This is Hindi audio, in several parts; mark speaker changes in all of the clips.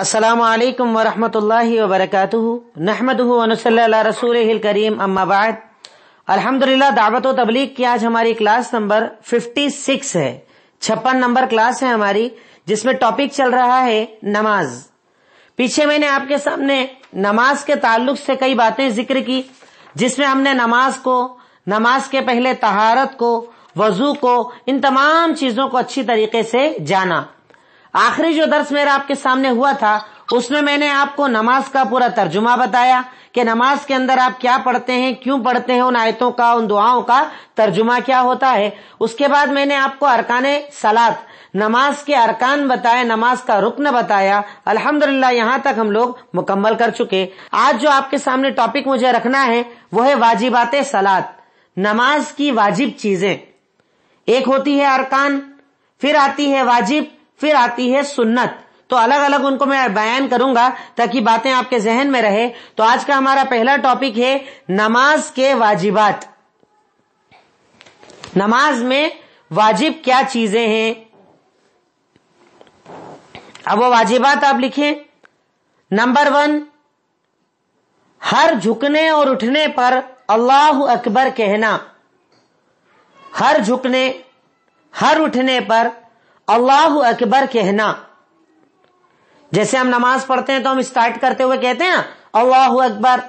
Speaker 1: असलकम वरहमत वबरक करीम अम्माबाद अल्हम्दुलिल्लाह दावत व तबलीग की आज हमारी क्लास नंबर 56 है छप्पन नंबर क्लास है हमारी जिसमें टॉपिक चल रहा है नमाज पीछे मैंने आपके सामने नमाज के ताल्लुक से कई बातें जिक्र की जिसमें हमने नमाज को नमाज के पहले तहारत को वजू को इन तमाम चीजों को अच्छी तरीके से जाना आखिरी जो दर्श मेरा आपके सामने हुआ था उसमें मैंने आपको नमाज का पूरा तर्जुमा बताया कि नमाज के अंदर आप क्या पढ़ते हैं क्यों पढ़ते हैं उन आयतों का उन दुआओं का तर्जुमा क्या होता है उसके बाद मैंने आपको अरकान सलात नमाज के अरकान बताए नमाज का रुकन बताया अल्हम्दुलिल्लाह यहाँ तक हम लोग मुकम्मल कर चुके आज जो आपके सामने टॉपिक मुझे रखना है वो है वाजिबात सलात नमाज की वाजिब चीजें एक होती है अरकान फिर आती है वाजिब फिर आती है सुन्नत तो अलग अलग उनको मैं बयान करूंगा ताकि बातें आपके जहन में रहे तो आज का हमारा पहला टॉपिक है नमाज के वाजिबात नमाज में वाजिब क्या चीजें हैं अब वो वाजिबात आप लिखे नंबर वन हर झुकने और उठने पर अल्लाह अकबर कहना हर झुकने हर उठने पर अल्लाह अकबर कहना जैसे हम नमाज पढ़ते हैं तो हम स्टार्ट करते हुए कहते हैं अल्लाह अकबर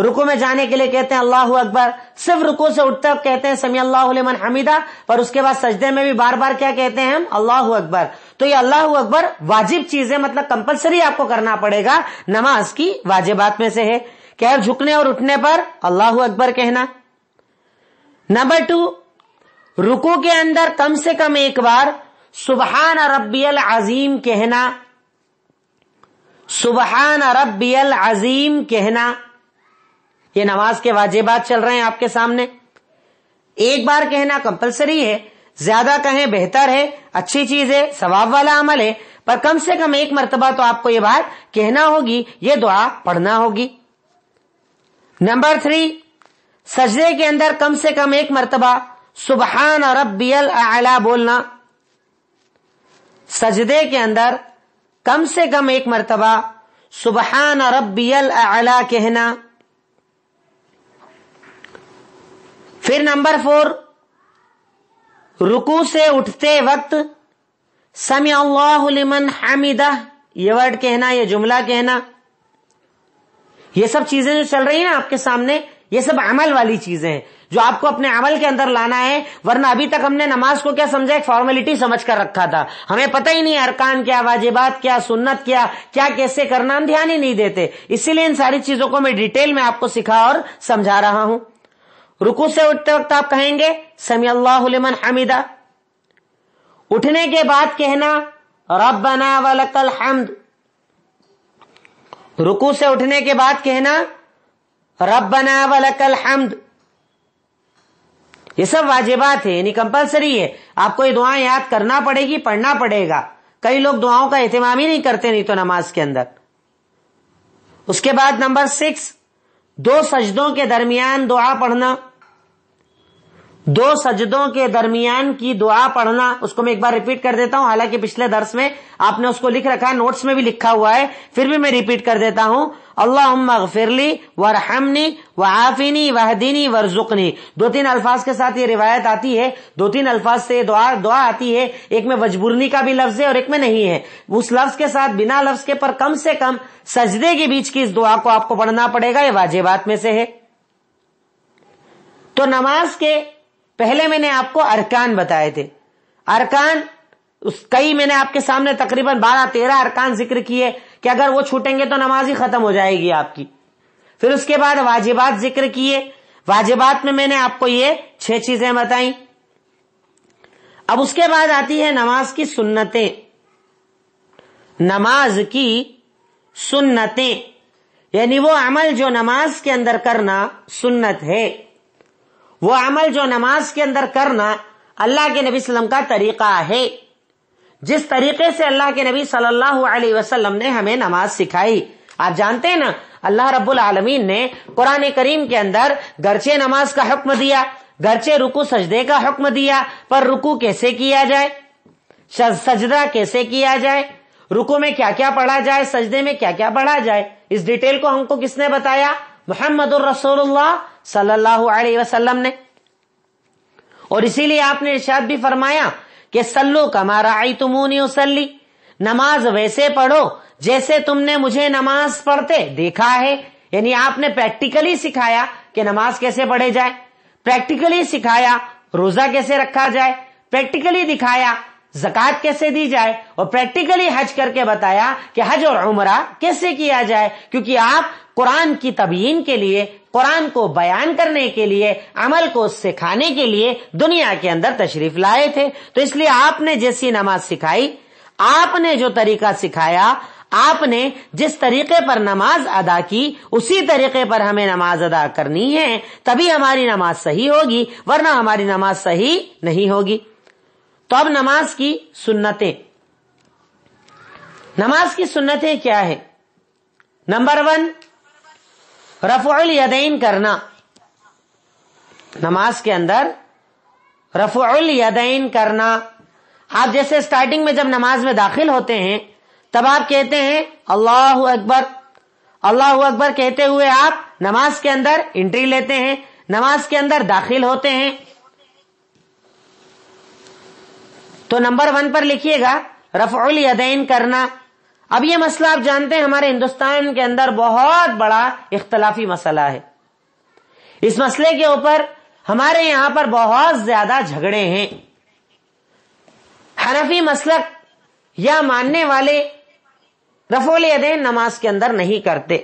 Speaker 1: रुको में जाने के लिए कहते हैं अल्लाह अकबर सिर्फ रुको से उठते कहते हैं समी अल्लाह हमीदा पर उसके बाद सजदे में भी बार बार क्या कहते हैं हम अल्लाह अकबर तो ये अल्लाह अकबर वाजिब चीज है मतलब कंपलसरी आपको करना पड़ेगा नमाज की वाजिबात में से है क्या झुकने और उठने पर अल्लाह अकबर कहना नंबर टू रुको के अंदर कम से कम एक बार सुबहान रबियल अजीम कहना सुबहान रबियल अजीम कहना ये नमाज के वाजिबात चल रहे हैं आपके सामने एक बार कहना कंपलसरी है ज्यादा कहें बेहतर है अच्छी चीज है सवाब वाला अमल है पर कम से कम एक मरतबा तो आपको ये बात कहना होगी ये दुआ पढ़ना होगी नंबर थ्री सजदे के अंदर कम से कम एक मरतबा सुबहान रबियल आला बोलना सजदे के अंदर कम से कम एक मरतबा सुबहान रबियल अला कहना फिर नंबर फोर रुकू से उठते वक्त समी लिमन हामिदा ये वर्ड कहना ये जुमला कहना ये सब चीजें जो चल रही है ना आपके सामने ये सब अमल वाली चीजें हैं जो आपको अपने अमल के अंदर लाना है वरना अभी तक हमने नमाज को क्या समझा एक फॉर्मेलिटी समझ कर रखा था हमें पता ही नहीं अरकान क्या वाजिबात क्या सुन्नत क्या क्या कैसे करना हम ध्यान ही नहीं देते इसीलिए इन सारी चीजों को मैं डिटेल में आपको सिखा और समझा रहा हूं रुकू से उठते वक्त आप कहेंगे समी अल्लाहमन हमीदा उठने के बाद कहना रबना वलकल हमद रुकू से उठने के बाद कहना रबना वलकल हमद ये सब वाजिबात है यानी कंपलसरी है आपको ये दुआएं याद करना पड़ेगी पढ़ना पड़ेगा कई लोग दुआओं का एहतमाम ही नहीं करते नहीं तो नमाज के अंदर उसके बाद नंबर सिक्स दो सजदों के दरमियान दुआ पढ़ना दो सजदों के दरमियान की दुआ पढ़ना उसको मैं एक बार रिपीट कर देता हूं हालांकि पिछले दर्श में आपने उसको लिख रखा है नोट्स में भी लिखा हुआ है फिर भी मैं रिपीट कर देता हूं अल्लाह गफिरली वरहमनी आफिनी वहदीनी वरजुकनी दो तीन अल्फाज के साथ ये रिवायत आती है दो तीन अल्फाज से दुआ दुआ आती है एक में वजबूरनी का भी लफ्ज है और एक में नहीं है उस लफ्ज के साथ बिना लफ्ज के पर कम से कम सजदे के बीच की इस दुआ को आपको पढ़ना पड़ेगा ये वाजिबात में से है तो नमाज के पहले मैंने आपको अरकान बताए थे अरकान उस कई मैंने आपके सामने तकरीबन बारह तेरह अरकान जिक्र किए कि अगर वो छूटेंगे तो नमाज ही खत्म हो जाएगी आपकी फिर उसके बाद वाजिबात जिक्र किए वाजिबात में मैंने आपको ये छह चीजें बताई अब उसके बाद आती है नमाज की सुन्नतें नमाज की सुन्नतें यानी वो अमल जो नमाज के अंदर करना सुन्नत है वो अमल जो नमाज के अंदर करना अल्लाह के नबी वसल्लम का तरीका है जिस तरीके से अल्लाह के नबी सल्लल्लाहु अलैहि वसल्लम ने हमें नमाज सिखाई आप जानते हैं ना अल्लाह रब्बुल आलमीन ने कुरान करीम के अंदर गरचे नमाज का हुक्म दिया गरचे रुकू सजदे का हुक्म दिया पर रुकू कैसे किया जाए सजदा कैसे किया जाए रुकू में क्या क्या पढ़ा जाए सजदे में क्या क्या पढ़ा जाए इस डिटेल को हमको किसने बताया मोहम्मद सल्लल्लाहु अलैहि वसल्लम ने और इसीलिए आपने इर्शाद भी फरमाया कि सल्लो कमारा आई तुमूनी उसली नमाज वैसे पढ़ो जैसे तुमने मुझे नमाज पढ़ते देखा है यानी आपने प्रैक्टिकली सिखाया कि नमाज कैसे पढ़े जाए प्रैक्टिकली सिखाया रोजा कैसे रखा जाए प्रैक्टिकली दिखाया जक़ात कैसे दी जाए और प्रैक्टिकली हज करके बताया कि हज और उमरा कैसे किया जाए क्योंकि आप कुरान की तबीन के लिए कुरान को बयान करने के लिए अमल को सिखाने के लिए दुनिया के अंदर तशरीफ लाए थे तो इसलिए आपने जैसी नमाज सिखाई आपने जो तरीका सिखाया आपने जिस तरीके पर नमाज अदा की उसी तरीके पर हमें नमाज अदा करनी है तभी हमारी नमाज सही होगी वरना हमारी नमाज सही नहीं होगी तो अब नमाज की सुन्नतें नमाज की सुन्नतें क्या है नंबर वन रफुल यदैन करना नमाज के अंदर रफुल यदैन करना आप जैसे स्टार्टिंग में जब नमाज में दाखिल होते हैं तब आप कहते हैं अल्लाह अकबर अल्लाह अकबर कहते हुए आप नमाज के अंदर एंट्री लेते हैं नमाज के अंदर दाखिल होते हैं तो नंबर वन पर लिखिएगा रफउल यदैन करना अब ये मसला आप जानते हैं हमारे हिंदुस्तान के अंदर बहुत बड़ा इख्तलाफी मसला है इस मसले के ऊपर हमारे यहां पर बहुत ज्यादा झगड़े हैं हनफी मसलक या मानने वाले रफोल यदैन नमाज के अंदर नहीं करते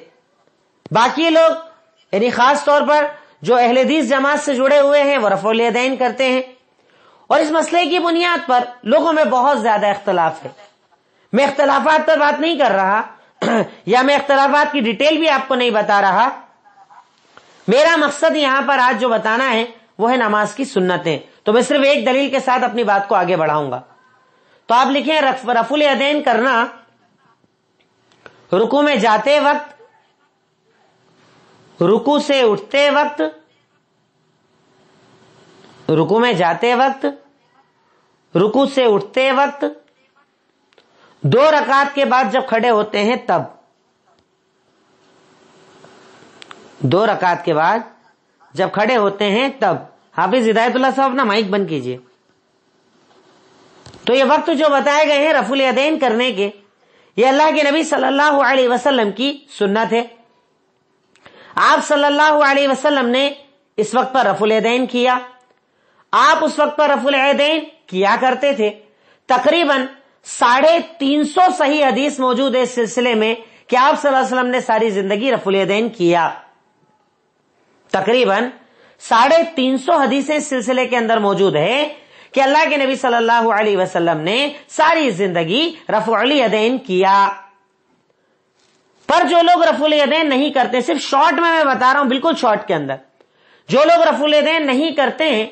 Speaker 1: बाकी लोग यानी खास तौर पर जो अहलदीस जमात से जुड़े हुए हैं वो रफोल यदैन करते हैं और इस मसले की बुनियाद पर लोगों में बहुत ज्यादा इख्तलाफ है मैं इख्तलाफात पर बात नहीं कर रहा या मैं इख्तलाफात की डिटेल भी आपको नहीं बता रहा मेरा मकसद यहां पर आज जो बताना है वो है नमाज की सुन्नतें तो मैं सिर्फ एक दलील के साथ अपनी बात को आगे बढ़ाऊंगा तो आप लिखें रफुल अदैन करना रुकू में जाते वक्त रुकू से उठते वक्त रुकू में जाते वक्त रुकू से उठते वक्त दो रकात के बाद जब खड़े होते हैं तब दो रकात के बाद जब खड़े होते हैं तब हाफिज हिदायतुल्ला साहब अपना माइक बंद कीजिए तो ये वक्त जो बताए गए हैं रफुल अदैन करने के ये अल्लाह के नबी सल्लल्लाहु अलैहि वसल्लम की सुन्नत है आप सल्लल्लाहु अलैहि वसल्लम ने इस वक्त पर रफुल अदैन किया आप उस वक्त रफुल अहदेन किया करते थे तकरीबन साढ़े तीन सौ सही हदीस मौजूद है इस सिलसिले में कि आप वसल्लम ने सारी जिंदगी रफुल अहदेन किया तकरीबन साढ़े तीन सौ हदीसें इस सिलसिले के अंदर मौजूद है कि अल्लाह के नबी सल्लल्लाहु अलैहि वसल्लम ने सारी जिंदगी रफुल अदैन किया पर जो लोग रफुल अदैन नहीं करते सिर्फ शॉर्ट में मैं बता रहा हूं बिल्कुल शॉर्ट के अंदर जो लोग रफुल अदैन नहीं करते हैं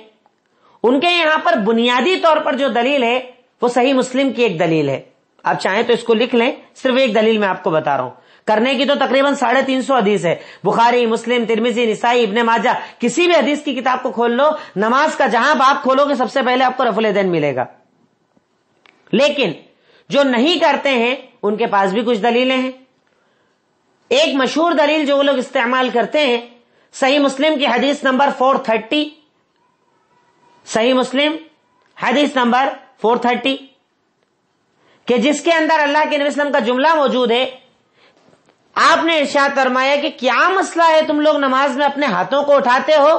Speaker 1: उनके यहां पर बुनियादी तौर पर जो दलील है वो सही मुस्लिम की एक दलील है आप चाहें तो इसको लिख लें सिर्फ एक दलील मैं आपको बता रहा हूं करने की तो तकरीबन साढ़े तीन सौ हदीस है बुखारी मुस्लिम तिरमिजी निसाई इब्ने माजा किसी भी हदीस की किताब को खोल लो नमाज का जहां बाप खोलोगे सबसे पहले आपको रफुल दैन मिलेगा लेकिन जो नहीं करते हैं उनके पास भी कुछ दलीलें हैं एक मशहूर दलील जो वो लोग इस्तेमाल करते हैं सही मुस्लिम की हदीस नंबर फोर थर्टी सही मुस्लिम हदीस नंबर 430 कि जिसके अंदर अल्लाह के नबीम का जुमला मौजूद है आपने इर्शाद फरमाया कि क्या मसला है तुम लोग नमाज में अपने हाथों को उठाते हो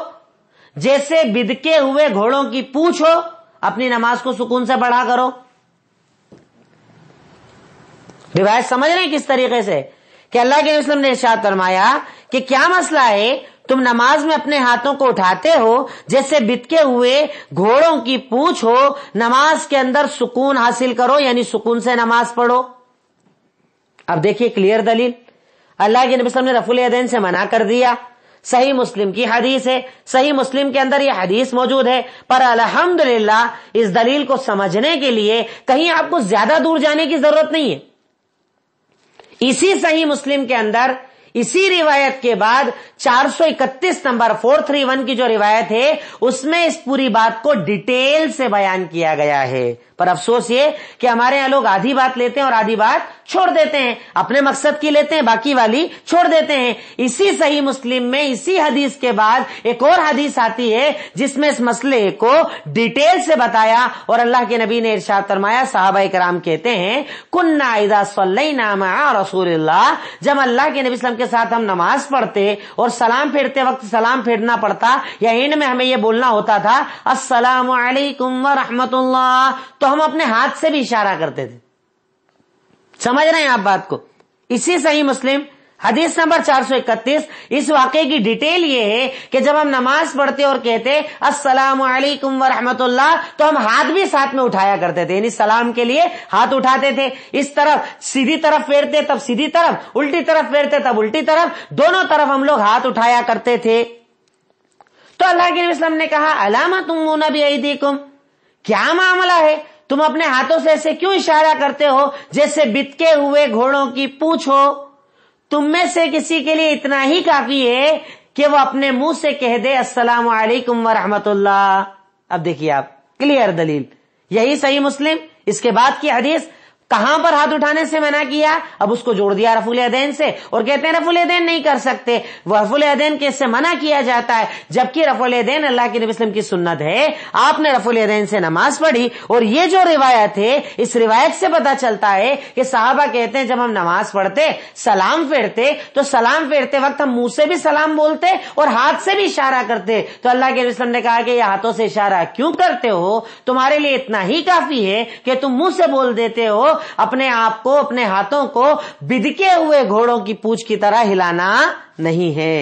Speaker 1: जैसे बिदके हुए घोड़ों की पूछ हो अपनी नमाज को सुकून से बढ़ा करो रिवायत समझ रहे किस तरीके से कि अल्लाह के नबीम ने इर्शाद फरमाया कि क्या मसला है तुम नमाज में अपने हाथों को उठाते हो जैसे बितके हुए घोड़ों की पूछ हो नमाज के अंदर सुकून हासिल करो यानी सुकून से नमाज पढ़ो अब देखिए क्लियर दलील अल्लाह के नबी ने रफुल अदैन से मना कर दिया सही मुस्लिम की हदीस है सही मुस्लिम के अंदर यह हदीस मौजूद है पर अल्हम्दुलिल्लाह इस दलील को समझने के लिए कहीं आपको ज्यादा दूर जाने की जरूरत नहीं है इसी सही मुस्लिम के अंदर इसी रिवायत के बाद 431 नंबर 431 की जो रिवायत है उसमें इस पूरी बात को डिटेल से बयान किया गया है पर अफसोस ये कि हमारे यहाँ लोग आधी बात लेते हैं और आधी बात छोड़ देते हैं अपने मकसद की लेते हैं बाकी वाली छोड़ देते हैं इसी सही मुस्लिम में इसी हदीस के बाद एक और हदीस आती है जिसमें इस मसले को डिटेल से बताया और अल्लाह के नबी ने इर्शाद फरमाया साहबा कराम कहते हैं कुन्ना इदा और रसूल जब अल्लाह के नबी के साथ हम नमाज पढ़ते और सलाम फेरते वक्त सलाम फेरना पड़ता या इंड में हमें यह बोलना होता था असलामकुम वरहमतुल्लाह तो हम अपने हाथ से भी इशारा करते थे समझ रहे हैं आप बात को इसी सही मुस्लिम हदीस नंबर 431 इस वाक्य की डिटेल ये है कि जब हम नमाज पढ़ते और कहते अस्सलाम वालेकुम वरहमतुल्लाह तो हम हाथ भी साथ में उठाया करते थे यानी सलाम के लिए हाथ उठाते थे इस तरफ सीधी तरफ फेरते तब सीधी तरफ उल्टी तरफ फेरते तब उल्टी तरफ दोनों तरफ हम लोग हाथ उठाया करते थे तो अल्लाह के ने कहा अलामा तुम नबी क्या मामला है तुम अपने हाथों से ऐसे क्यों इशारा करते हो जैसे बितके हुए घोड़ों की पूछ हो तुम में से किसी के लिए इतना ही काफी है कि वो अपने मुंह से कह दे अस्सलाम वालेकुम रहमतुल्लाह अब देखिए आप क्लियर दलील यही सही मुस्लिम इसके बाद की हदीस कहां पर हाथ उठाने से मना किया अब उसको जोड़ दिया रफुल अदैन से और कहते हैं रफुल अदैन नहीं कर सकते रफुल अदैन के इससे मना किया जाता है जबकि रफुल अदैन अल्लाह के नबी की सुन्नत है आपने रफुल अदैन से नमाज पढ़ी और ये जो रिवायत है इस रिवायत से पता चलता है कि साहबा कहते हैं जब हम नमाज पढ़ते सलाम फेरते तो सलाम फेरते वक्त हम मुंह से भी सलाम बोलते और हाथ से भी इशारा करते तो अल्लाह के नबी ने कहा कि ये हाथों से इशारा क्यों करते हो तुम्हारे लिए इतना ही काफी है कि तुम मुंह से बोल देते हो अपने आप को अपने हाथों को बिदके हुए घोड़ों की पूछ की तरह हिलाना नहीं है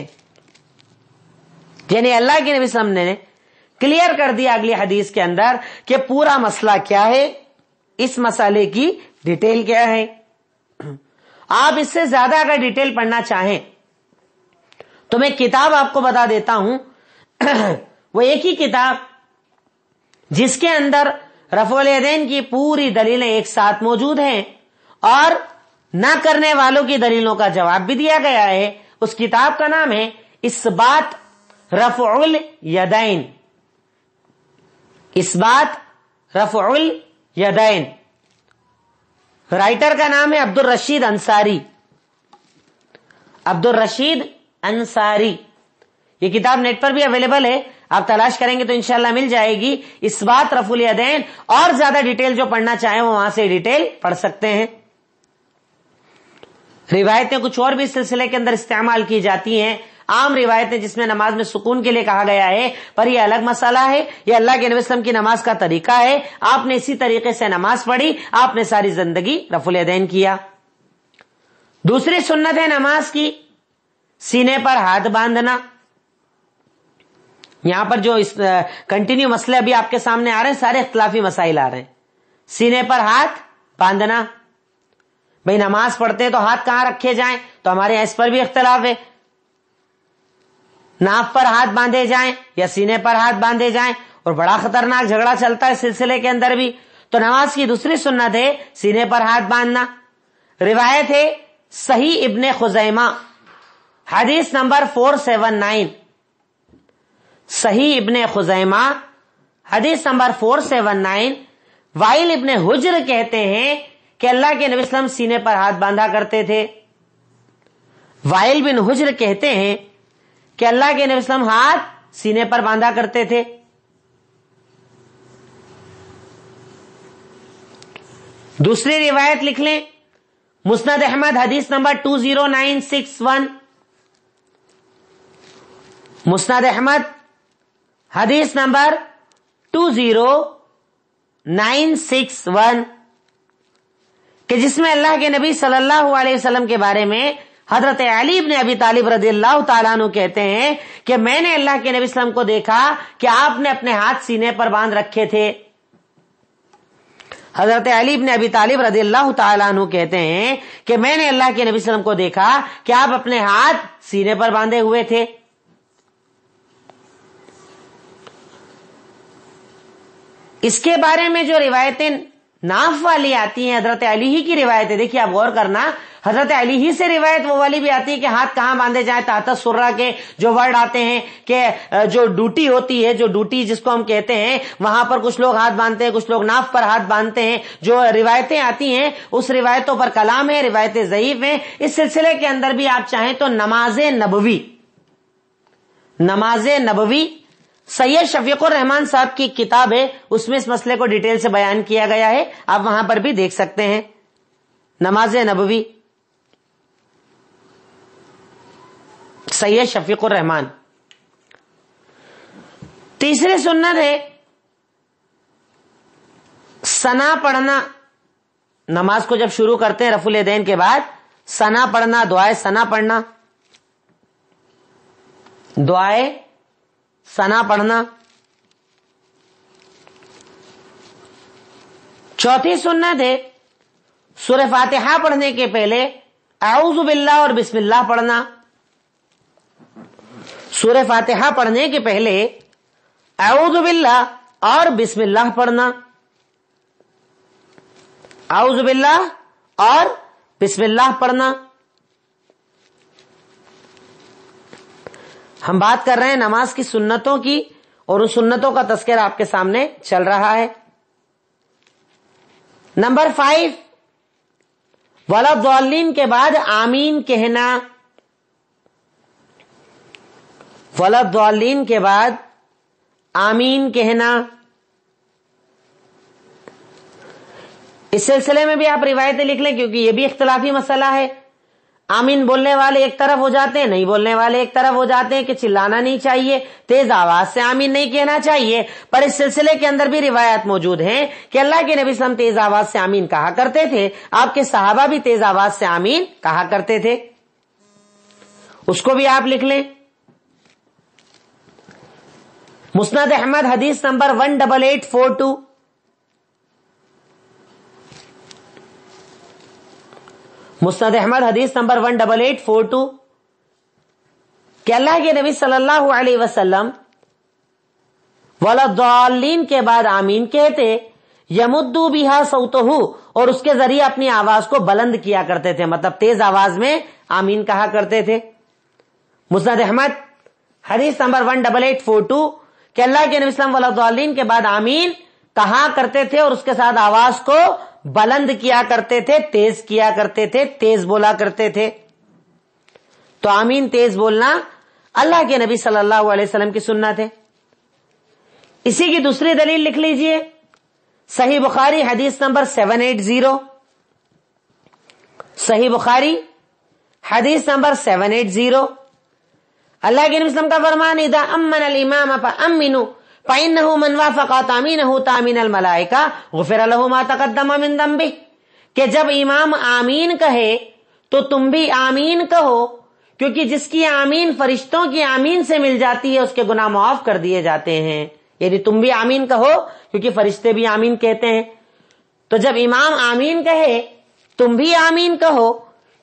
Speaker 1: यानी अल्लाह के नबी सम ने क्लियर कर दिया अगली हदीस के अंदर कि पूरा मसला क्या है इस मसले की डिटेल क्या है आप इससे ज्यादा अगर डिटेल पढ़ना चाहें तो मैं किताब आपको बता देता हूं वो एक ही किताब जिसके अंदर रफोलेदैन की पूरी दलीलें एक साथ मौजूद हैं और ना करने वालों की दलीलों का जवाब भी दिया गया है उस किताब का नाम है इस बात रफुल यदैन इस बात रफुल यदैन राइटर का नाम है अब्दुल रशीद अंसारी अब्दुल रशीद अंसारी ये किताब नेट पर भी अवेलेबल है आप तलाश करेंगे तो इनशाला मिल जाएगी इस बात रफुल अदैन और ज्यादा डिटेल जो पढ़ना चाहें वो वहां से डिटेल पढ़ सकते हैं रिवायतें कुछ और भी इस सिलसिले के अंदर इस्तेमाल की जाती हैं आम रिवायतें जिसमें नमाज में सुकून के लिए कहा गया है पर यह अलग मसाला है यह अल्लाह के नबीम की नमाज का तरीका है आपने इसी तरीके से नमाज पढ़ी आपने सारी जिंदगी रफुल अदैन किया दूसरी सुन्नत है नमाज की सीने पर हाथ बांधना यहां पर जो इस कंटिन्यू मसले अभी आपके सामने आ रहे हैं सारे इख्तलाफी मसाइल आ रहे हैं सीने पर हाथ बांधना भाई नमाज पढ़ते हैं तो हाथ कहां रखे जाएं तो हमारे यहां इस पर भी इख्तलाफ है नाक पर हाथ बांधे जाएं या सीने पर हाथ बांधे जाएं और बड़ा खतरनाक झगड़ा चलता है सिलसिले के अंदर भी तो नमाज की दूसरी सुन्नत है सीने पर हाथ बांधना रिवायत है सही इब्ने खुजैमा हदीस नंबर फोर सेवन नाइन सही इब्ने खुजैमा हदीस number four seven nine while इब्ने हुजर कहते हैं कि अल्लाह के नबीम सीने पर हाथ बांधा करते थे वाइल बिन हुजर कहते हैं कि अल्लाह के नबीम हाथ सीने पर बांधा करते थे दूसरी रिवायत लिख लें मुस्नद अहमद हदीस number two zero nine six one मुस्नद अहमद हदीस number two zero nine six one के जिसमें अल्लाह के नबी सल्लल्लाहु अलैहि वसल्लम के बारे में हजरत अली ने अभी तालिब रजी अल्लाह कहते हैं कि मैंने अल्लाह के नबी वसल्लम को देखा कि आपने अपने हाथ सीने पर बांध रखे थे हजरत अली ने अभी तालिब रजी अल्लाह कहते हैं कि मैंने अल्लाह के नबी वसल्लम को देखा कि आप अपने हाथ सीने पर बांधे हुए थे इसके बारे में जो रिवायतें नाफ वाली आती हैं हजरत अली ही की रिवायतें देखिए आप गौर करना हजरत अली ही से रिवायत वो वाली भी आती है कि हाथ कहां बांधे जाए तात सुर्रा के जो वर्ड आते हैं कि जो ड्यूटी होती है जो ड्यूटी जिसको हम कहते हैं वहां पर कुछ लोग हाथ बांधते हैं कुछ लोग नाफ पर हाथ बांधते हैं जो रिवायतें आती हैं उस रिवायतों पर कलाम है रिवायतें जयीफ हैं इस सिलसिले के अंदर भी आप चाहें तो नमाज नबवी नमाज नबवी सैयद शफीक रहमान साहब की किताब है उसमें इस मसले को डिटेल से बयान किया गया है आप वहां पर भी देख सकते हैं नमाज नबवी सैयद शफीक रहमान तीसरी सुन्नत है सना पढ़ना नमाज को जब शुरू करते हैं रफुल दैन के बाद सना पढ़ना दुआए सना पढ़ना दुआए सना पढ़ना चौथी सुन्नत है सूर्य फातिहा पढ़ने के पहले आउजुबिल्ला और बिस्मिल्लाह पढ़ना सूर्य फातिहा पढ़ने के पहले आउजुबिल्ला और बिस्मिल्लाह पढ़ना आउजुबिल्ला और बिस्मिल्लाह पढ़ना हम बात कर रहे हैं नमाज की सुन्नतों की और उन सुन्नतों का तस्कर आपके सामने चल रहा है नंबर फाइव वलब्दौलीन के बाद आमीन कहना वलब्दौलीन के बाद आमीन कहना इस सिलसिले में भी आप रिवायतें लिख लें क्योंकि यह भी इख्तलाफी मसला है आमीन बोलने वाले एक तरफ हो जाते हैं नहीं बोलने वाले एक तरफ हो जाते हैं कि चिल्लाना नहीं चाहिए तेज आवाज से आमीन नहीं कहना चाहिए पर इस सिलसिले के अंदर भी रिवायत मौजूद है कि अल्लाह के नबी सलम तेज आवाज से आमीन कहा करते थे आपके साहबा भी तेज आवाज से आमीन कहा करते थे उसको भी आप लिख लें मुस्नाद अहमद हदीस number one double eight four two मुस्ताद अहमद हदीस number one double eight four two के अल्लाह के नबी सल्लल्लाहु अलैहि वसल्लम वलद्दालीन के बाद आमीन कहते यमुद्दू बिहा सऊतहू और उसके जरिए अपनी आवाज को बुलंद किया करते थे मतलब तेज आवाज में आमीन कहा करते थे मुस्ताद अहमद हदीस number one double eight four two के अल्लाह के नबी वलद्दालीन के बाद आमीन कहा करते थे और उसके साथ आवाज को बुलंद किया करते थे तेज किया करते थे तेज बोला करते थे तो आमीन तेज बोलना अल्लाह के नबी सल्लल्लाहु अलैहि वसल्लम की सुन्नत थे इसी की दूसरी दलील लिख लीजिए सही बुखारी हदीस नंबर सेवन एट जीरो सही बुखारी हदीस नंबर सेवन एट जीरो अल्लाह के नबी का फरमान इदा अमन अल इमाम अमिनू फ़ैन नहू मनवा फ़का तामीन हो तामीन अलमलाइका गुफिर मातकदमा दम भी कि जब इमाम आमीन कहे तो तुम भी आमीन कहो क्योंकि जिसकी आमीन फरिश्तों की आमीन से मिल जाती है उसके गुनाह माफ कर दिए जाते हैं यदि तुम भी आमीन कहो क्योंकि फरिश्ते भी आमीन कहते हैं तो जब इमाम आमीन कहे तुम भी आमीन कहो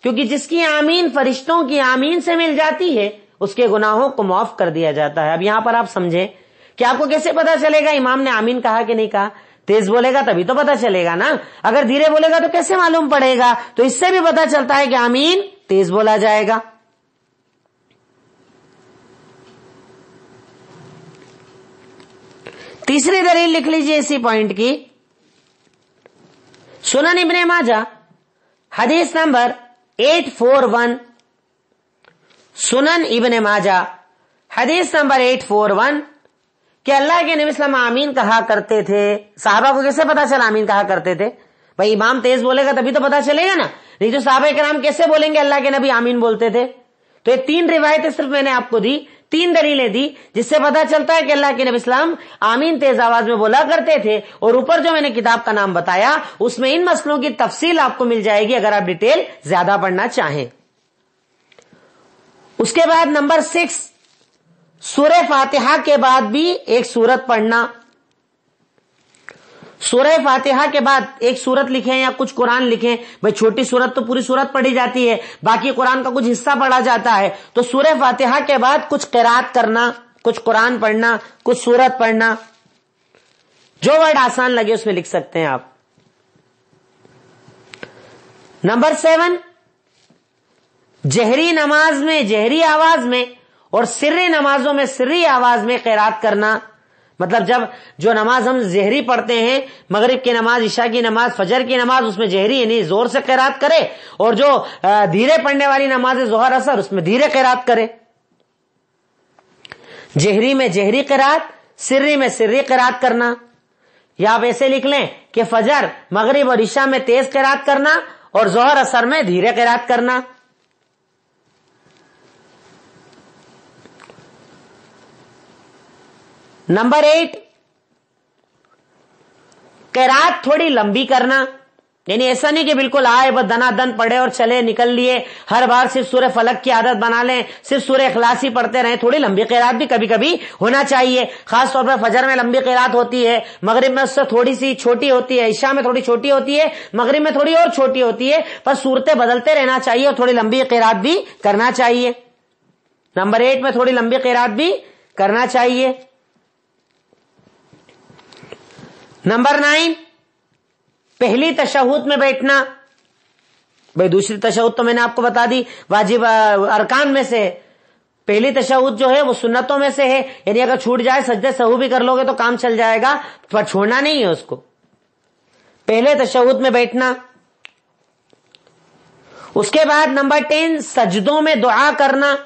Speaker 1: क्योंकि जिसकी आमीन फरिश्तों की आमीन से मिल जाती है उसके गुनाहों को माफ कर दिया जाता है अब यहां पर आप समझें कि आपको कैसे पता चलेगा इमाम ने आमीन कहा कि नहीं कहा तेज बोलेगा तभी तो पता चलेगा ना अगर धीरे बोलेगा तो कैसे मालूम पड़ेगा तो इससे भी पता चलता है कि आमीन तेज बोला जाएगा तीसरी दलील लिख लीजिए इसी पॉइंट की सुना इब्ने माजा हदीस नंबर 841 सुनन इबन माजा हदीस नंबर 841 कि अल्लाह के नबी इस्लाम आमीन कहा करते थे साहबा को कैसे पता चला आमीन कहा करते थे भाई इमाम तेज बोलेगा तभी तो पता चलेगा ना नहीं तो साहब के नाम कैसे बोलेंगे अल्लाह के नबी आमीन बोलते थे तो ये तीन रिवायतें सिर्फ मैंने आपको दी तीन दलीलें दी जिससे पता चलता है कि अल्लाह के नबी इस्लाम आमीन तेज आवाज में बोला करते थे और ऊपर जो मैंने किताब का नाम बताया उसमें इन मसलों की तफसील आपको मिल जाएगी अगर आप डिटेल ज्यादा पढ़ना चाहें उसके बाद नंबर सिक्स सूर्य फातिहा के बाद भी एक सूरत पढ़ना सूर्य फातिहा के बाद एक सूरत लिखें या कुछ कुरान लिखें भाई छोटी सूरत तो पूरी सूरत पढ़ी जाती है बाकी कुरान का कुछ हिस्सा पढ़ा जाता है तो सूर्य फातिहा के बाद कुछ किरात करना कुछ कुरान पढ़ना कुछ सूरत पढ़ना जो वर्ड आसान लगे उसमें लिख सकते हैं आप नंबर सेवन जहरी नमाज में जहरी आवाज में और सिर्री नमाजों में सिर आवाज में खैरात करना मतलब जब जो नमाज हम जहरी पढ़ते हैं मगरिब की नमाज ईशा की नमाज फजर की नमाज उसमें जहरी यानी जोर से खैरात करे और जो धीरे पढ़ने वाली नमाज जोहर असर उसमें धीरे खैरात करे जहरी में जहरी करात सिर्री में सिर्री करात करना या आप ऐसे लिख लें कि फजर मगरिब और ईशा में तेज करात करना और जोहर असर में धीरे करात करना नंबर एट कैरात थोड़ी लंबी करना यानी ऐसा नहीं कि बिल्कुल आए बस दनादन पढ़े और चले निकल लिए हर बार सिर्फ सूर्य फलक की आदत बना लें सिर्फ सूर्य अखलास ही पढ़ते रहें थोड़ी लंबी कैरात भी कभी कभी होना चाहिए खास तौर पर फजर में लंबी कैरात होती है मगरब में उससे थोड़ी सी छोटी होती है ईशा में थोड़ी छोटी होती है मगरब में थोड़ी और छोटी होती है पर सूरतें बदलते रहना चाहिए और थोड़ी लंबी कैरात भी करना चाहिए नंबर एट में थोड़ी लंबी कैरात भी करना चाहिए नंबर नाइन पहली तशहूद में बैठना भाई दूसरी तशहद तो मैंने आपको बता दी वाजिब अरकान में से पहली तशहद जो है वो सुन्नतों में से है यानी अगर छूट जाए सज्जे सहू भी कर लोगे तो काम चल जाएगा पर छोड़ना नहीं है उसको पहले तशहद में बैठना उसके बाद नंबर टेन सजदों में दुआ करना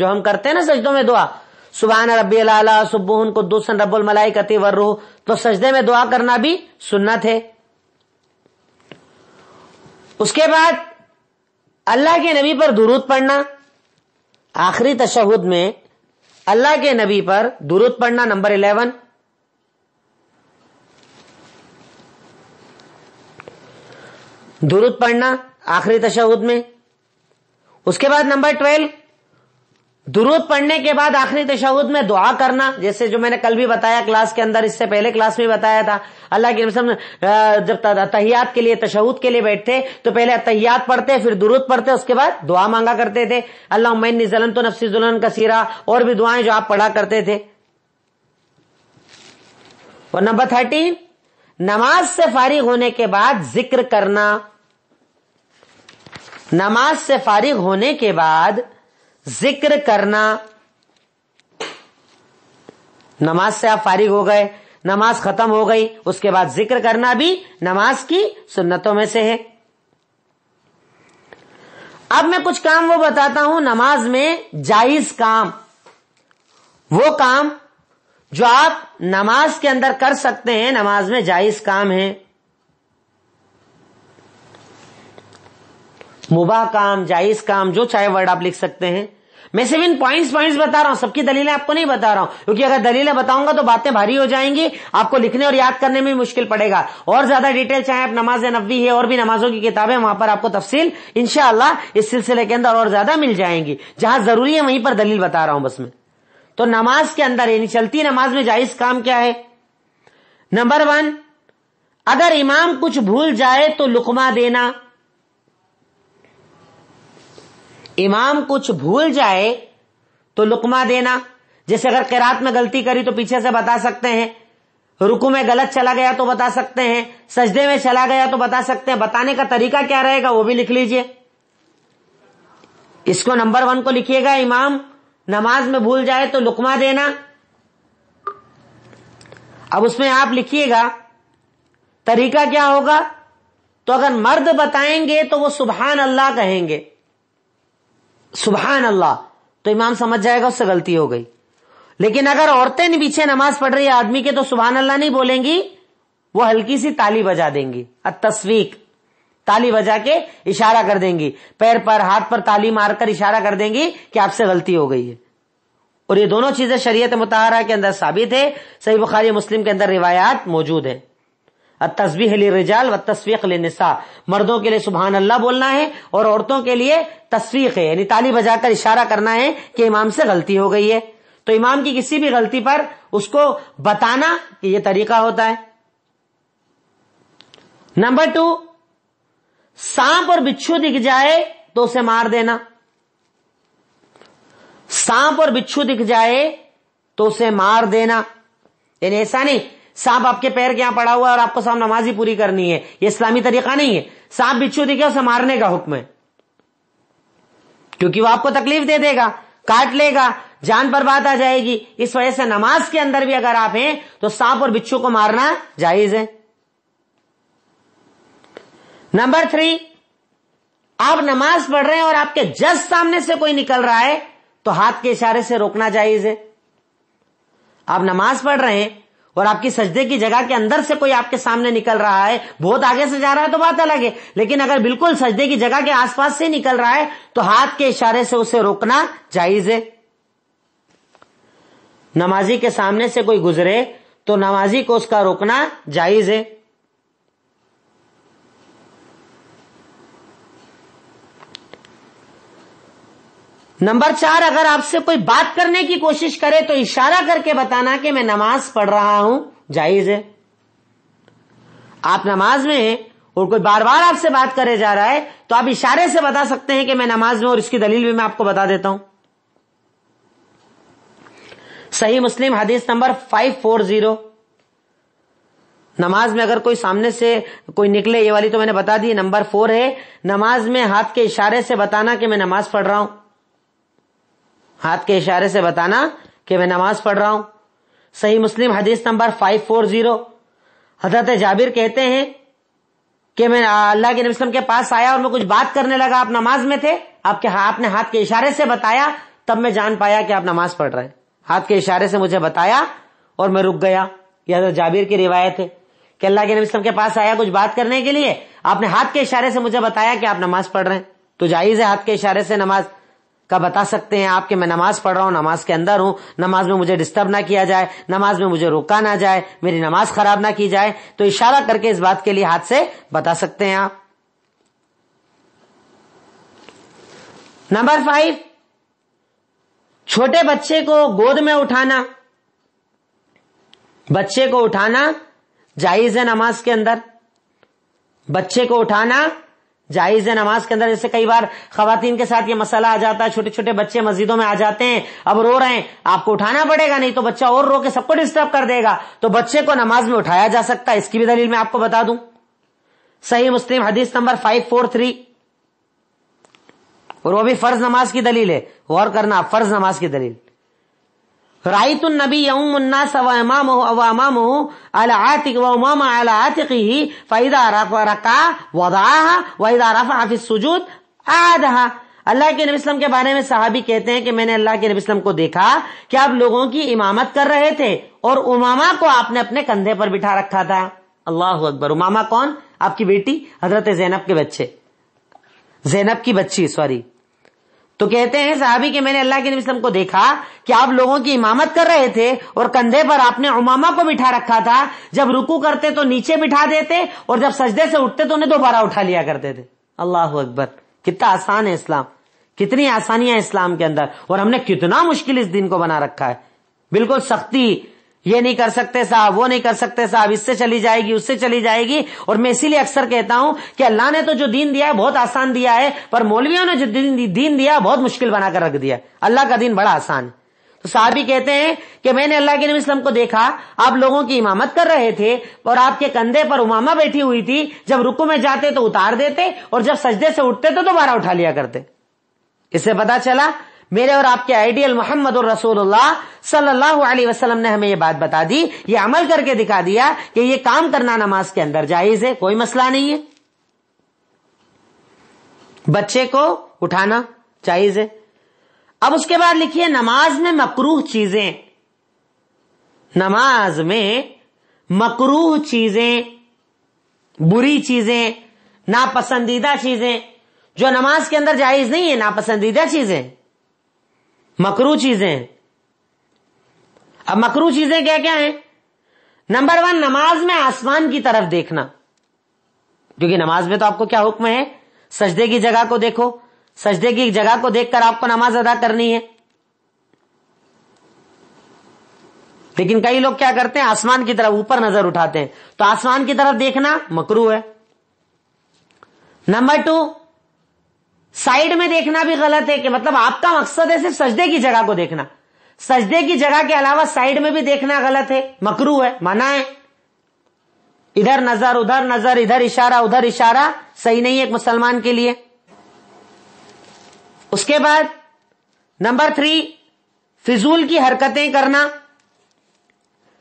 Speaker 1: जो हम करते हैं ना सजदों में दुआ सुबहान रबी अला सुबहन को दुसन रबुल मलाई कति वर्रूह तो सजदे में दुआ करना भी सुनना थे उसके बाद अल्लाह के नबी पर दुरूद पढ़ना आखिरी तशहद में अल्लाह के नबी पर दुरूद पढ़ना नंबर इलेवन दुरुद पढ़ना आखिरी तशहद में उसके बाद नंबर ट्वेल्व दुरूद पढ़ने के बाद आखिरी तशद में दुआ करना जैसे जो मैंने कल भी बताया क्लास के अंदर इससे पहले क्लास में बताया था अल्लाह के रसम जब तहियात के लिए तशद के लिए बैठते तो पहले तहियात पढ़ते फिर दुरूद पढ़ते उसके बाद दुआ मांगा करते थे अल्लाह मैन जलम तो नफसी जुलन कसीरा और भी दुआएं जो आप पढ़ा करते थे और नंबर थर्टीन नमाज से फारिग होने के बाद जिक्र करना नमाज से फारिग होने के बाद जिक्र करना नमाज से आप फारिग हो गए नमाज खत्म हो गई उसके बाद जिक्र करना भी नमाज की सुन्नतों में से है अब मैं कुछ काम वो बताता हूं नमाज में जायज काम वो काम जो आप नमाज के अंदर कर सकते हैं नमाज में जायज काम है मुबा काम जायज काम जो चाहे वर्ड आप लिख सकते हैं मैं सिर्फ इन पॉइंट्स पॉइंट्स बता रहा हूं सबकी दलीलें आपको नहीं बता रहा हूं क्योंकि अगर दलीलें बताऊंगा तो बातें भारी हो जाएंगी आपको लिखने और याद करने में मुश्किल पड़ेगा और ज्यादा डिटेल चाहे आप नमाज नबी है और भी नमाजों की किताबें वहां पर आपको तफसील इनशाला इस सिलसिले के अंदर और ज्यादा मिल जाएंगी जहां जरूरी है वहीं पर दलील बता रहा हूं बस मैं तो नमाज के अंदर यानी चलती नमाज में जायज काम क्या है नंबर वन अगर इमाम कुछ भूल जाए तो लुकमा देना इमाम कुछ भूल जाए तो लुकमा देना जैसे अगर किरात में गलती करी तो पीछे से बता सकते हैं रुकू में गलत चला गया तो बता सकते हैं सजदे में चला गया तो बता सकते हैं बताने का तरीका क्या रहेगा वो भी लिख लीजिए इसको नंबर वन को लिखिएगा इमाम नमाज में भूल जाए तो लुकमा देना अब उसमें आप लिखिएगा तरीका क्या होगा तो अगर मर्द बताएंगे तो वो सुबहान अल्लाह कहेंगे सुबहान अल्लाह तो इमाम समझ जाएगा उससे गलती हो गई लेकिन अगर औरतें नहीं पीछे नमाज पढ़ रही है आदमी के तो सुबहान अल्लाह नहीं बोलेंगी वो हल्की सी ताली बजा देंगी तस्वीक ताली बजा के इशारा कर देंगी पैर पर हाथ पर ताली मारकर इशारा कर देंगी कि आपसे गलती हो गई है और ये दोनों चीजें शरीयत मुताहरा के अंदर साबित है सही बुखारी मुस्लिम के अंदर रिवायात मौजूद है तस्वीह रजाल व तस्वीक निसा मर्दों के लिए सुबहान अल्लाह बोलना है और औरतों के लिए तस्वीक है यानी ताली बजाकर इशारा करना है कि इमाम से गलती हो गई है तो इमाम की किसी भी गलती पर उसको बताना कि यह तरीका होता है नंबर टू सांप और बिच्छू दिख जाए तो उसे मार देना सांप और बिच्छू दिख जाए तो उसे मार देना यानी ऐसा नहीं सांप आपके पैर के यहां पड़ा हुआ है और आपको सांप नमाज ही पूरी करनी है यह इस्लामी तरीका नहीं है सांप बिच्छू दिखे उसे मारने का हुक्म है क्योंकि वो आपको तकलीफ दे देगा काट लेगा जान पर बात आ जाएगी इस वजह से नमाज के अंदर भी अगर आप हैं तो सांप और बिच्छू को मारना जायज है नंबर थ्री आप नमाज पढ़ रहे हैं और आपके जस सामने से कोई निकल रहा है तो हाथ के इशारे से रोकना जायज है आप नमाज पढ़ रहे हैं और आपकी सजदे की जगह के अंदर से कोई आपके सामने निकल रहा है बहुत आगे से जा रहा है तो बात अलग है लेकिन अगर बिल्कुल सजदे की जगह के आसपास से निकल रहा है तो हाथ के इशारे से उसे रोकना जायज है नमाजी के सामने से कोई गुजरे तो नमाजी को उसका रोकना जायज है नंबर चार अगर आपसे कोई बात करने की कोशिश करे तो इशारा करके बताना कि मैं नमाज पढ़ रहा हूं जायज है आप नमाज में हैं और कोई बार बार आपसे बात करे जा रहा है तो आप इशारे से बता सकते हैं कि मैं नमाज में और इसकी दलील भी मैं आपको बता देता हूं सही मुस्लिम हदीस नंबर फाइव फोर जीरो नमाज में अगर कोई सामने से कोई निकले ये वाली तो मैंने बता दी नंबर फोर है नमाज में हाथ के इशारे से बताना कि मैं नमाज पढ़ रहा हूं हाथ के इशारे से बताना कि मैं नमाज पढ़ रहा हूं सही मुस्लिम हदीस नंबर फाइव फोर जीरो हजरत जाबिर कहते हैं कि मैं अल्लाह के नबीम के पास आया और मैं कुछ बात करने लगा आप नमाज में थे आपके आपने हाथ के इशारे से बताया तब मैं जान पाया कि आप नमाज पढ़ रहे हैं हाथ के इशारे से मुझे बताया और मैं रुक गया यह हजरत जाबिर की रिवायत है कि अल्लाह के नबीम के पास आया कुछ बात करने के लिए आपने हाथ के इशारे से मुझे बताया कि आप नमाज पढ़ रहे हैं तो जायज है हाथ के इशारे से नमाज का बता सकते हैं आपके मैं नमाज पढ़ रहा हूँ नमाज के अंदर हूँ नमाज में मुझे डिस्टर्ब ना किया जाए नमाज में मुझे रोका ना जाए मेरी नमाज खराब ना की जाए तो इशारा करके इस बात के लिए हाथ से बता सकते हैं आप नंबर फाइव छोटे बच्चे को गोद में उठाना बच्चे को उठाना जायज है नमाज के अंदर बच्चे को उठाना जायज है नमाज के अंदर जैसे कई बार खातन के साथ ये मसला आ जाता है छोटे छोटे बच्चे मस्जिदों में आ जाते हैं अब रो रहे हैं आपको उठाना पड़ेगा नहीं तो बच्चा और रो के सबको डिस्टर्ब कर देगा तो बच्चे को नमाज में उठाया जा सकता है इसकी भी दलील मैं आपको बता दूं सही मुस्लिम हदीस नंबर फाइव फोर थ्री और वो भी फर्ज नमाज की दलील है गौर करना फर्ज नमाज की दलील रायत नबी यमुन्नास अवामाम अवामाम अलातिक वमाम अलातिक ही फैदा रका वदाहा वैदा रफा हाफिज सुजूद आदहा अल्लाह के नबी के बारे में साहबी कहते हैं कि मैंने अल्लाह के नबीम को देखा कि आप लोगों की इमामत कर रहे थे और उमामा को आपने अपने कंधे पर बिठा रखा था अल्लाह अकबर उमामा कौन आपकी बेटी हजरत जैनब के बच्चे जैनब की बच्ची सॉरी तो कहते हैं साहबी के मैंने अल्लाह के नबी को देखा कि आप लोगों की इमामत कर रहे थे और कंधे पर आपने उमामा को बिठा रखा था जब रुकू करते तो नीचे बिठा देते और जब सजदे से उठते तो उन्हें दोबारा उठा लिया करते थे अल्लाह अकबर कितना आसान है इस्लाम कितनी आसानियां इस्लाम के अंदर और हमने कितना मुश्किल इस दिन को बना रखा है बिल्कुल सख्ती ये नहीं कर सकते साहब वो नहीं कर सकते साहब इससे चली जाएगी उससे चली जाएगी और मैं इसीलिए अक्सर कहता हूं कि अल्लाह ने तो जो दीन दिया है बहुत आसान दिया है पर मौलवियों ने जो दीन, दीन दिया बहुत मुश्किल बनाकर रख दिया अल्लाह का दिन बड़ा आसान है तो ही कहते हैं कि मैंने अल्लाह के नबीम को देखा आप लोगों की इमामत कर रहे थे और आपके कंधे पर उमामा बैठी हुई थी जब रुकू में जाते तो उतार देते और जब सजदे से उठते तो दोबारा उठा लिया करते इससे पता चला मेरे और आपके आइडियल मोहम्मद रसूलुल्लाह सल्लल्लाहु अलैहि वसल्लम ने हमें ये बात बता दी ये अमल करके दिखा दिया कि ये काम करना नमाज के अंदर जायज है कोई मसला नहीं है बच्चे को उठाना जायज है अब उसके बाद लिखिए नमाज में मकरूह चीजें नमाज में मकरूह चीजें बुरी चीजें नापसंदीदा चीजें जो नमाज के अंदर जायज नहीं है नापसंदीदा चीजें मकरू चीजें अब मकरू चीजें क्या क्या हैं नंबर वन नमाज में आसमान की तरफ देखना क्योंकि नमाज में तो आपको क्या हुक्म है सजदे की जगह को देखो सजदे की जगह को देखकर आपको नमाज अदा करनी है लेकिन कई लोग क्या करते हैं आसमान की तरफ ऊपर नजर उठाते हैं तो आसमान की तरफ देखना मकरू है नंबर टू साइड में देखना भी गलत है कि मतलब आपका मकसद है सिर्फ सजदे की जगह को देखना सजदे की जगह के अलावा साइड में भी देखना गलत है मकरू है मना है इधर नजर उधर नजर इधर इशारा उधर इशारा सही नहीं है एक मुसलमान के लिए उसके बाद नंबर थ्री फिजूल की हरकतें करना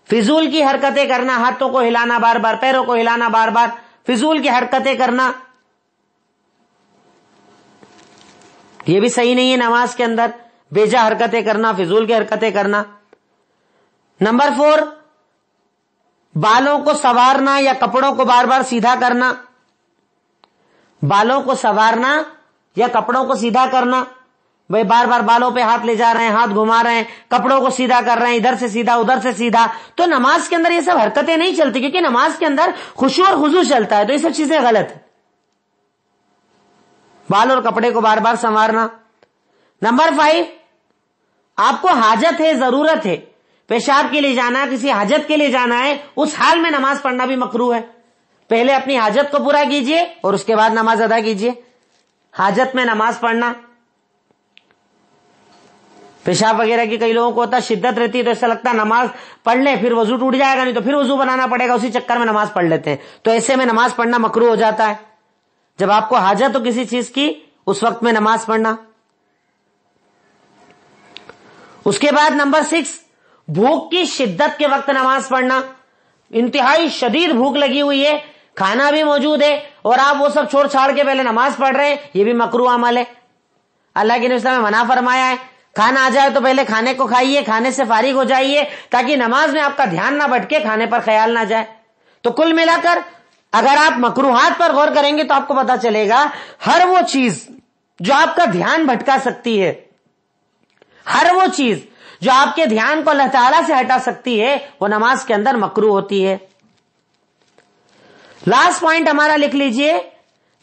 Speaker 1: फिजूल की हरकतें करना हाथों को हिलाना बार बार पैरों को हिलाना बार बार फिजूल की हरकतें करना ये भी सही नहीं है नमाज के अंदर बेजा हरकतें करना फिजूल की हरकतें करना नंबर फोर बालों को सवारना या कपड़ों को बार बार सीधा करना बालों को सवारना या कपड़ों को सीधा करना भाई बार बार बालों पे हाथ ले जा रहे हैं हाथ घुमा रहे हैं कपड़ों को सीधा कर रहे हैं इधर से सीधा उधर से सीधा तो नमाज के अंदर ये सब हरकतें नहीं चलती क्योंकि नमाज के अंदर खुशू और खुजू चलता है तो ये सब चीजें गलत है बाल और कपड़े को बार बार संवारना नंबर फाइव आपको हाजत है जरूरत है पेशाब के लिए जाना किसी हाजत के लिए जाना है उस हाल में नमाज पढ़ना भी मकरू है पहले अपनी हाजत को पूरा कीजिए और उसके बाद नमाज अदा कीजिए हाजत में नमाज पढ़ना पेशाब वगैरह की कई लोगों को होता शिद्दत रहती है तो ऐसा लगता है नमाज पढ़ ले फिर वजू टूट जाएगा नहीं तो फिर वजू बनाना पड़ेगा उसी चक्कर में नमाज पढ़ लेते हैं तो ऐसे में नमाज पढ़ना मकरू हो जाता है जब आपको हाजत हो तो किसी चीज की उस वक्त में नमाज पढ़ना उसके बाद नंबर सिक्स भूख की शिद्दत के वक्त नमाज पढ़ना इंतहाई शदीद भूख लगी हुई है खाना भी मौजूद है और आप वो सब छोड़ छाड़ के पहले नमाज पढ़ रहे हैं ये भी मकरू अमल है अल्लाह के नबी में मना फरमाया है खाना आ जाए तो पहले खाने को खाइए खाने से फारिग हो जाइए ताकि नमाज में आपका ध्यान ना भटके खाने पर ख्याल ना जाए तो कुल मिलाकर अगर आप मकरूहत पर गौर करेंगे तो आपको पता चलेगा हर वो चीज जो आपका ध्यान भटका सकती है हर वो चीज जो आपके ध्यान को अल्लाह तला से हटा सकती है वो नमाज के अंदर मकरू होती है लास्ट पॉइंट हमारा लिख लीजिए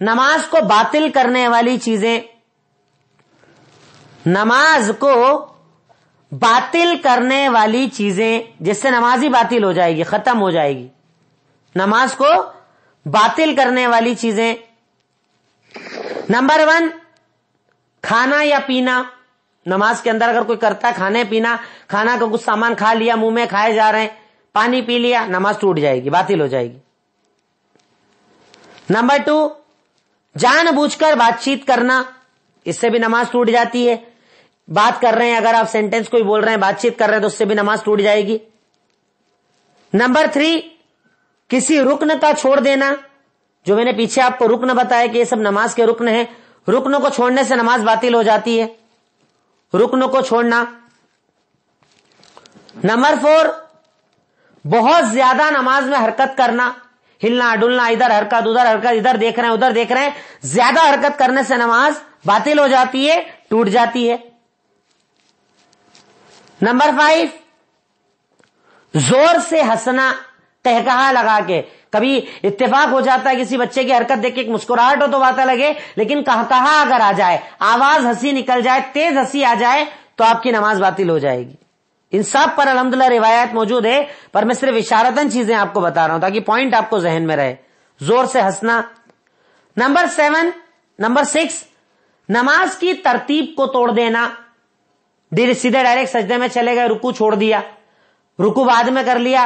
Speaker 1: नमाज को बातिल करने वाली चीजें नमाज को बातिल करने वाली चीजें जिससे नमाज ही बातिल हो जाएगी खत्म हो जाएगी नमाज को बातिल करने वाली चीजें नंबर वन खाना या पीना नमाज के अंदर अगर कोई करता है खाने पीना खाना का कुछ सामान खा लिया मुंह में खाए जा रहे हैं पानी पी लिया नमाज टूट जाएगी बातिल हो जाएगी नंबर टू जानबूझकर बातचीत करना इससे भी नमाज टूट जाती है बात कर रहे हैं अगर आप सेंटेंस कोई बोल रहे हैं बातचीत कर रहे हैं तो उससे भी नमाज टूट जाएगी नंबर थ्री किसी रुकन का छोड़ देना जो मैंने पीछे आपको रुकन बताया कि ये सब नमाज के रुकन है रुकनों को छोड़ने से नमाज बातिल हो जाती है रुकनों को छोड़ना नंबर फोर बहुत ज्यादा नमाज में हरकत करना हिलना डुलना इधर हरकत उधर हरकत इधर देख रहे हैं उधर देख रहे हैं ज्यादा हरकत करने से नमाज बातिल हो जाती है टूट जाती है नंबर फाइव जोर से हंसना तहकहा लगा के कभी इत्तेफाक हो जाता है किसी बच्चे की हरकत देख के एक मुस्कुराहट हो तो वाता लगे लेकिन कहकहा अगर आ जाए आवाज हंसी निकल जाए तेज हंसी आ जाए तो आपकी नमाज बातिल हो जाएगी इन सब पर अलहमदुल्ला रिवायत मौजूद है पर मैं सिर्फ इशारतन चीजें आपको बता रहा हूं ताकि पॉइंट आपको जहन में रहे जोर से हंसना नंबर सेवन नंबर सिक्स नमाज की तरतीब को तोड़ देना सीधे डायरेक्ट सजदे में चले गए रुकू छोड़ दिया रुकू बाद में कर लिया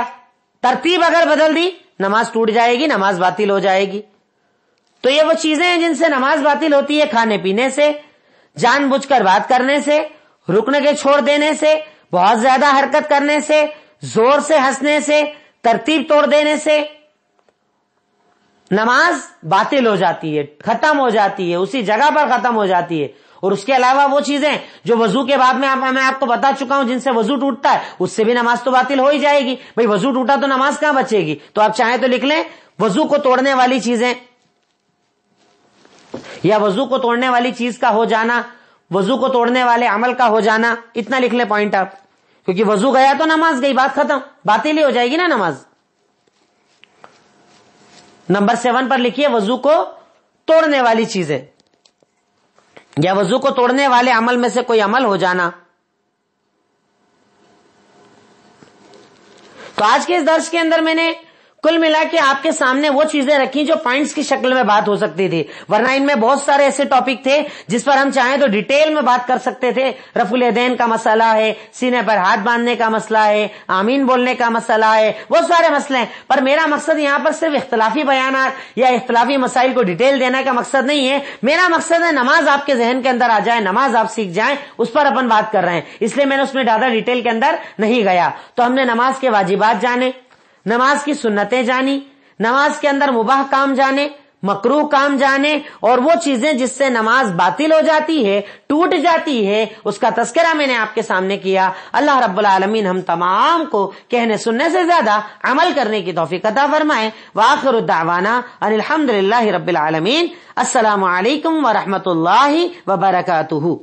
Speaker 1: तरतीब अगर बदल दी नमाज टूट जाएगी नमाज बातिल हो जाएगी तो ये वो चीजें हैं जिनसे नमाज बातिल होती है खाने पीने से जानबूझकर बात करने से रुकने के छोड़ देने से बहुत ज्यादा हरकत करने से जोर से हंसने से तरतीब तोड़ देने से नमाज बातिल हो जाती है खत्म हो जाती है उसी जगह पर खत्म हो जाती है और उसके अलावा वो चीजें जो वजू के बाद में आप, मैं आपको बता चुका हूं जिनसे वजू टूटता है उससे भी नमाज तो बातिल हो ही जाएगी भाई वजू टूटा तो नमाज कहां बचेगी तो आप चाहें तो लिख लें वजू को तोड़ने वाली चीजें या वजू को तोड़ने वाली चीज का हो जाना वजू को तोड़ने वाले अमल का हो जाना इतना लिख लें पॉइंट आप क्योंकि वजू गया तो नमाज गई बात खत्म बातिल ही हो जाएगी ना नमाज नंबर सेवन पर लिखिए वजू को तोड़ने वाली चीजें या वजू को तोड़ने वाले अमल में से कोई अमल हो जाना तो आज के इस दर्श के अंदर मैंने कुल मिला के आपके सामने वो चीजें रखी जो पॉइंट्स की शक्ल में बात हो सकती थी वरना इनमें बहुत सारे ऐसे टॉपिक थे जिस पर हम चाहें तो डिटेल में बात कर सकते थे रफुल देन का मसला है सीने पर हाथ बांधने का मसला है आमीन बोलने का मसला है वो सारे मसले हैं पर मेरा मकसद यहाँ पर सिर्फ इख्तलाफी बयान या इख्तलाफी मसाइल को डिटेल देने का मकसद नहीं है मेरा मकसद है नमाज आपके जहन के अंदर आ जाए नमाज आप सीख जाए उस पर अपन बात कर रहे हैं इसलिए मैंने उसमें ज्यादा डिटेल के अंदर नहीं गया तो हमने नमाज के वाजिबात जाने नमाज की सुन्नतें जानी नमाज के अंदर मुबाह काम जाने मकरू काम जाने और वो चीजें जिससे नमाज बातिल हो जाती है टूट जाती है उसका तस्करा मैंने आपके सामने किया अल्लाह रब्बुल आलमीन हम तमाम को कहने सुनने से ज्यादा अमल करने की तोफीक फरमाए वाखिर दावाना रबालमीन रबीआलमीन असलकम वरहमत ला वबरकू